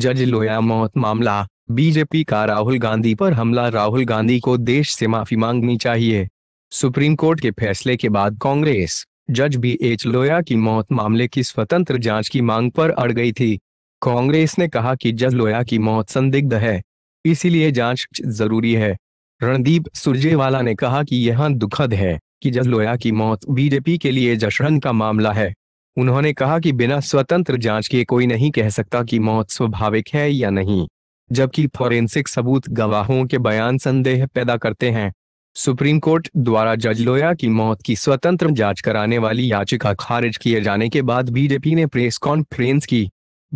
जज लोया मौत मामला बीजेपी का राहुल गांधी पर हमला राहुल गांधी को देश से माफी मांगनी चाहिए सुप्रीम कोर्ट के फैसले के बाद कांग्रेस जज बी एच लोया की मौत मामले की स्वतंत्र जांच की मांग पर अड़ गई थी कांग्रेस ने कहा कि जज लोया की मौत संदिग्ध है इसीलिए जांच जरूरी है रणदीप सुरजेवाला ने कहा कि यह दुखद है कि जज लोया की मौत बीजेपी के लिए जशरन का मामला है उन्होंने कहा कि बिना स्वतंत्र जांच के कोई नहीं कह सकता कि मौत स्वाभाविक है या नहीं जबकि फॉरेंसिक सबूत गवाहों के बयान संदेह पैदा करते हैं सुप्रीम कोर्ट द्वारा जज लोया की मौत की स्वतंत्र जांच कराने वाली याचिका खारिज किए जाने के बाद बीजेपी ने प्रेस कॉन्फ्रेंस की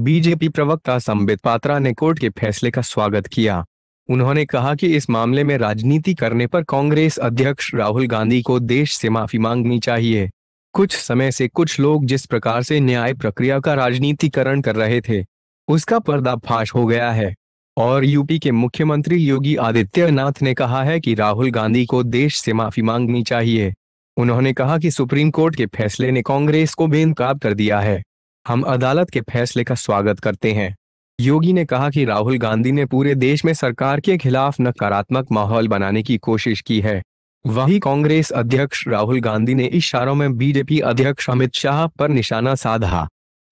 बीजेपी प्रवक्ता संबित पात्रा ने कोर्ट के फैसले का स्वागत किया उन्होंने कहा कि इस मामले में राजनीति करने पर कांग्रेस अध्यक्ष राहुल गांधी को देश से माफी मांगनी चाहिए कुछ समय से कुछ लोग जिस प्रकार से न्याय प्रक्रिया का राजनीतिकरण कर रहे थे उसका पर्दाफाश हो गया है और यूपी के मुख्यमंत्री योगी आदित्यनाथ ने कहा है कि राहुल गांधी को देश से माफी मांगनी चाहिए उन्होंने कहा कि सुप्रीम कोर्ट के फैसले ने कांग्रेस को बेनकाब कर दिया है हम अदालत के फैसले का स्वागत करते हैं योगी ने कहा कि राहुल गांधी ने पूरे देश में सरकार के खिलाफ नकारात्मक माहौल बनाने की कोशिश की है वहीं कांग्रेस अध्यक्ष राहुल गांधी ने इशारों में बीजेपी अध्यक्ष अमित शाह पर निशाना साधा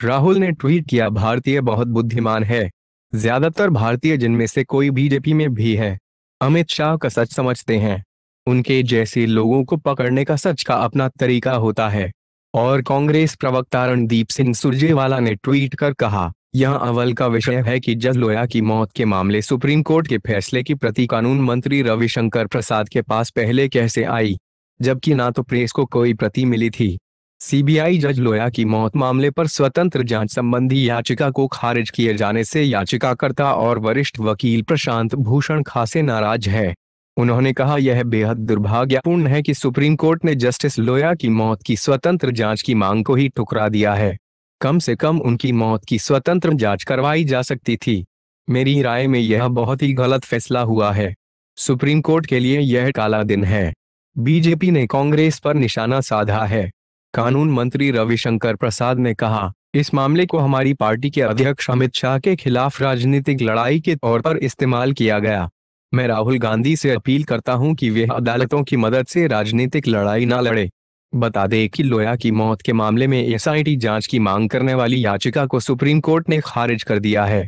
राहुल ने ट्वीट किया भारतीय बहुत बुद्धिमान है ज्यादातर भारतीय जिनमें से कोई बीजेपी में भी है अमित शाह का सच समझते हैं उनके जैसे लोगों को पकड़ने का सच का अपना तरीका होता है और कांग्रेस प्रवक्ता रणदीप सिंह सुरजेवाला ने ट्वीट कर कहा यह अवल का विषय है कि जज लोया की मौत के मामले सुप्रीम कोर्ट के फैसले की प्रति कानून मंत्री रविशंकर प्रसाद के पास पहले कैसे आई जबकि ना तो प्रेस को कोई प्रति मिली थी सीबीआई जज लोया की मौत मामले पर स्वतंत्र जांच संबंधी याचिका को खारिज किए जाने से याचिकाकर्ता और वरिष्ठ वकील प्रशांत भूषण खासे नाराज है उन्होंने कहा यह बेहद दुर्भाग्यपूर्ण है कि सुप्रीम कोर्ट ने जस्टिस लोया की मौत की स्वतंत्र जांच की मांग को ही ठुकरा दिया है कम से कम उनकी मौत की स्वतंत्र जांच करवाई जा सकती थी मेरी राय में यह बहुत ही गलत फैसला हुआ है सुप्रीम कोर्ट के लिए यह काला दिन है बीजेपी ने कांग्रेस पर निशाना साधा है कानून मंत्री रविशंकर प्रसाद ने कहा इस मामले को हमारी पार्टी के अध्यक्ष अमित शाह के खिलाफ राजनीतिक लड़ाई के तौर पर इस्तेमाल किया गया मैं राहुल गांधी से अपील करता हूं कि वे अदालतों की मदद से राजनीतिक लड़ाई न लड़े बता दें कि लोया की मौत के मामले में एसआईटी जांच की मांग करने वाली याचिका को सुप्रीम कोर्ट ने खारिज कर दिया है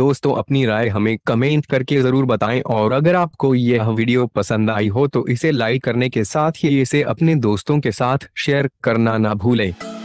दोस्तों अपनी राय हमें कमेंट करके जरूर बताएं और अगर आपको यह वीडियो पसंद आई हो तो इसे लाइक करने के साथ ही इसे अपने दोस्तों के साथ शेयर करना ना भूलें